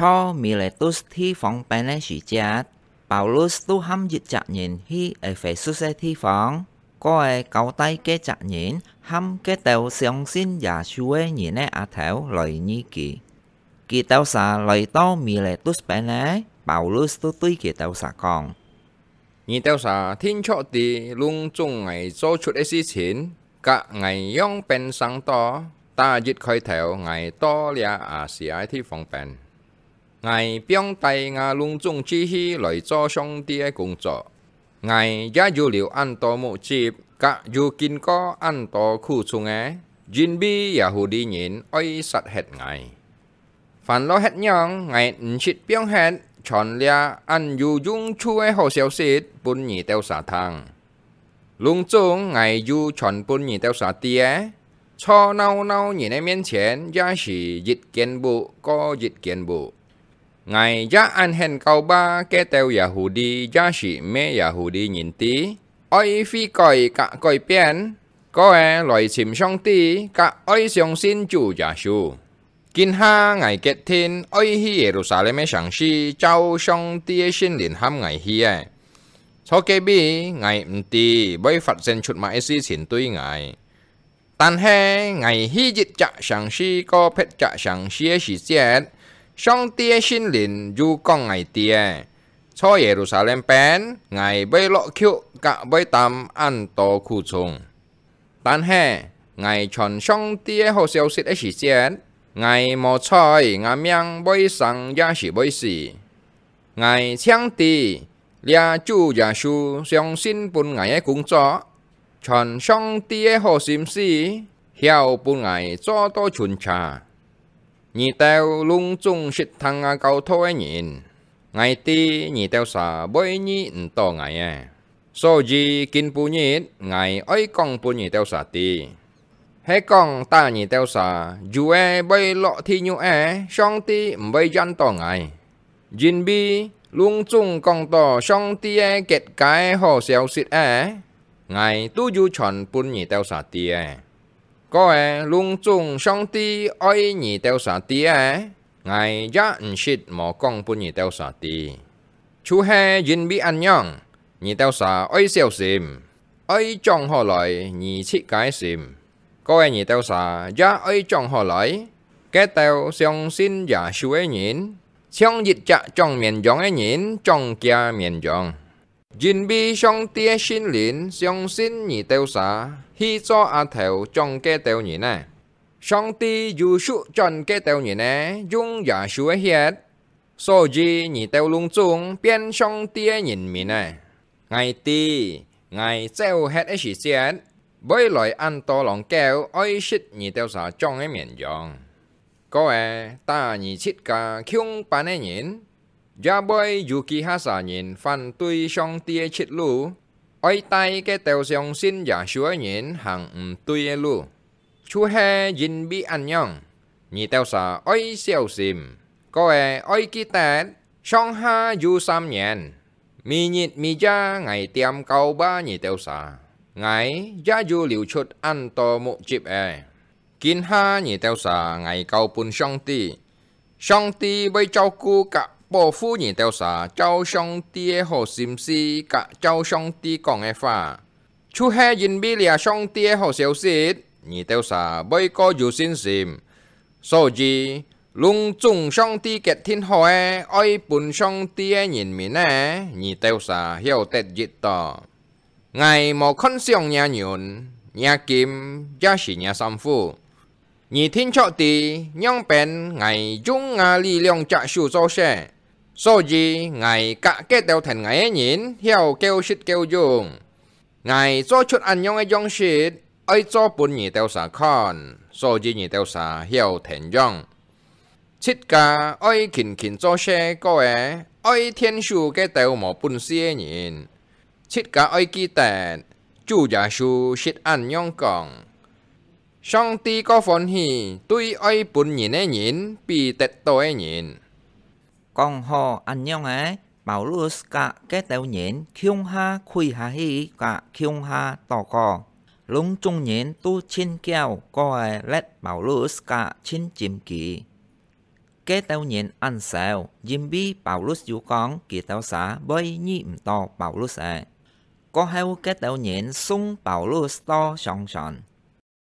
cho Miletus thi phóng bài này chỉ chát. Paulus tu ham dịch chạc nhìn hi ở phải xuất xe thi phóng. Coi cầu tay cái chạc nhìn ham cái tàu xong xin giả chúa nhìn này á thảo lời nhi kỳ. Kỳ tàu xà lời to Miletus bài này, Paulus tu tuy kỳ tàu xà còn. Nhìn tàu xà thiên cho tì luôn chung ngày cho chút ấy xí chín, cả ngày yong bên sáng to, ta dịch khơi theo ngày to lia à xí ai thi phóng bèn. ngài biếng tay ngà lung chung chi hi lời cho xong tia công cho ngài giá dù liệu ăn to mộ chịp cả du kinh có ăn to khu chung á jin bi yahudi nhìn oi sát hết ngài phản lo hết nhong ngài chít biếng hết chọn lia ăn dù dung chu ai hồ xéo xít bún nhì teo xả thang lung chung ngài dù chọn bún nhì teo xả tia cho nâu nâu nhìn em miên chén giá sĩ dịch kiến bộ có dịch kiến bộ Ngài giá an hèn cầu ba kê tèo Yahudi giá sĩ mê Yahudi nhìn tí. Ôi phi còi cả còi biến, có e loại chìm song tí cả ôi xong xin chủ giả sư. Kinh ha ngài kết thiên ôi hi Jerusalem sáng si châu song tí xin liền ham ngài hi e. Cho kê bi ngài mì tí bởi phật sinh chút mãi si xin tuy ngài. Tàn hè ngài hi dịch chạ sáng si có phết chạ sáng si e si chết. 双铁心灵，鞠躬矮诶。初耶路萨冷盆，爱白落去，甲白汤，按多库存。但爱传穿双诶好消息时间，爱莫错，矮孭买生也是买死。爱双铁，俩猪俩相信新爱诶工作，穿双诶好心息，晓不爱做多巡查。nhị tao lung chung xịt thăng à cầu thôi nhìn ngày ti nhị tao sợ bối nhị to ngày à so gì kinh pu nhị ngày ấy con pu nhị tao sợ ti hết con ta nhị tao sợ dù e bây lọ thi nhu e song ti bây dân to ngày jin bi lung chung con to song ti e kết cái hồ xèo xịt e ngày tu du chọn pu nhị tao sợ ti e có ai luôn chung song ti oi nhị teo sa ti à ngài giá ẩn shit mà con bu nhị teo sa ti chú he yin bi an nhong nhị teo sa ơi xiao sim ơi trong họ lại nhị chi cái sim có ai nhị teo sa giá ơi trong họ lại cái teo xong xin giả shuế nhịn xong dịch chạ trong miền giọng ấy nhịn trong kia miền giọng 人比上帝心灵，相信你丢啥？去做阿头，将给丢你呢？上帝有数将给丢你呢？用耶稣的血，所以你丢隆重变上帝的人民呢？爱弟，爱走黑的时间，未来按多浪教爱惜你丢啥将的面容？各位，大你七个穷班的人。Gia bôi Yuki Hasa nhìn phản tuy xong tia chít lu, ôi tay cái tèo xong xin giả chúa nhìn hàng um tuy lu. Chú hè dinh bị ăn nhong, nhị tèo xà ôi xèo xìm, có e ôi kì tẹt, xong ha du sam nhẹn. Mi nhịt mi gia ngày tiêm cầu ba nhị tèo xà, ngày gia du liều chút ăn to mụ chip e. Kín ha nhị tèo xà ngày cầu bùn xong ti, xong ti bây cháu cu cả 伯父认到啥？照上帝的好心思，甲照上帝讲的话，出系人俾了上帝的好消息，认到啥？每个有信心，所以隆重上帝嘅天好诶，爱本上帝嘅人民诶，认到啥？晓得热到，爱无看上也人，也金，也是也三富。你听错的，两边爱中啊力量加速做些。So gì ngài cả cái đầu thành ngài nhìn hiểu kêu shit kêu dùng. Ngài cho chút ăn nhong ấy dòng shit, ấy cho bún nhì tao xả con, so gì nhì tao xả hiểu thành dòng. Chít cả ấy kinh kinh cho xe có ế, ấy thiên su cái đầu mà bốn xe nhìn. Chít cả ấy kỳ tẹt, chú giả su shit ăn nhong còn. Xong tí có phón hì, tuy ấy bún nhị nè nhìn, bị tẹt tôi nhìn. 건허 안녕해 마우루스가 깨대우년 키용하 쿠이하히 가 키용하 떠거 롱종년 또 친겨우 거에 렛 마우루스가 친찜기 깨대우년 안세우 임비 마우루스 유건 기타사 bởi nhiệm to 마우루스에 có heo kết đầu nhện sung bảo lưu to sòng sòn